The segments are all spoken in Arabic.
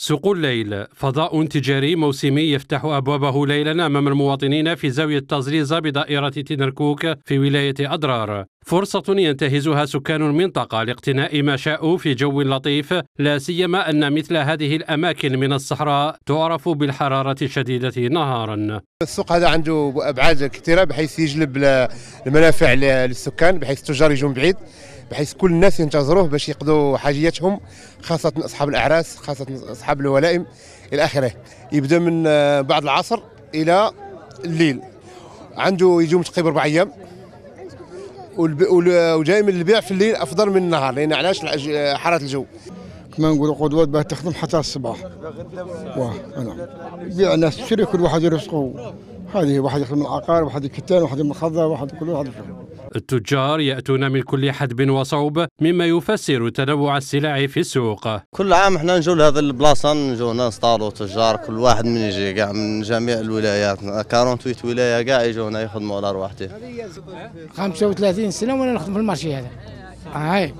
سوق الليل فضاء تجاري موسمي يفتح أبوابه ليلا أمام المواطنين في زاوية تزريزة بدائرة تنركوك في ولاية أضرار فرصة ينتهزها سكان المنطقة لاقتناء ما شاءوا في جو لطيف لا سيما أن مثل هذه الأماكن من الصحراء تعرف بالحرارة الشديدة نهارا السوق هذا عنده أبعاد كثيرة بحيث يجلب المنافع للسكان بحيث التجار يجون بعيد بحيث كل الناس ينتظروه باش يقضوا حاجياتهم خاصه اصحاب الاعراس خاصه اصحاب الولائم الى اخره يبدا من آه، بعد العصر الى الليل عنده يجوم تقريبا اربع ايام وجاي من البيع في الليل افضل من النهار لان علاش آه، حراره الجو كما نقولوا قدوات باه تخدم حتى الصباح واه انا بيع الناس تشري كل واحد يرزقه هذه واحد يخدم العقار واحد الكتان واحد المخضه واحد كل واحد يشرب التجار يأتون من كل حدب وصوب مما يفسر تنوع السلع في السوق كل عام احنا نجوا لهذا البلاصة نجوا نصطادوا تجار كل واحد من يجي كاع من جميع الولايات 48 ولاية كاع يجوا هنا يخدموا على رواحتهم 35 سنة وانا نخدم في المارشي هذا هاي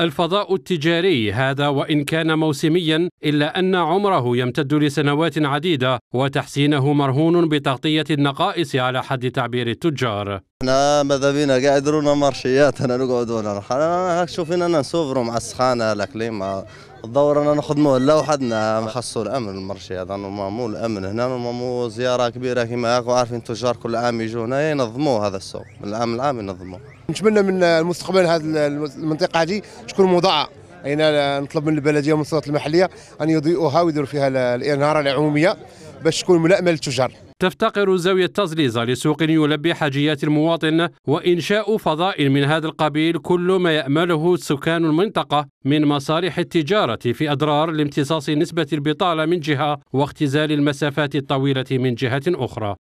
الفضاء التجاري هذا وان كان موسميا الا ان عمره يمتد لسنوات عديده وتحسينه مرهون بتغطيه النقائص على حد تعبير التجار احنا ماذا بينا يديرونا مارشيات انا نقعد ولا نروح انا هاك شوفين انا نسوفروا مع السخانه الكليما الدور انا نخدموه لا وحدنا خاصو الامن المرشي هذا نورمالمون الامن هنا نورمالمون زياره كبيره كيما هاك وعارفين التجار كل عام يجوا هنا ينظموا هذا السوق من العام العام ينظموا نتمنى من المستقبل هذه المنطقه هذه تكون مضاعه هنا نطلب من البلديه والمؤسسات المحليه ان يضيئوها ويديروا فيها الاناره العموميه باش تكون ملائمه للتجار تفتقر زاوية تزليزة لسوق يلبي حاجيات المواطن وإنشاء فضاء من هذا القبيل كل ما يأمله سكان المنطقة من مصالح التجارة في أضرار لامتصاص نسبة البطالة من جهة واختزال المسافات الطويلة من جهة أخرى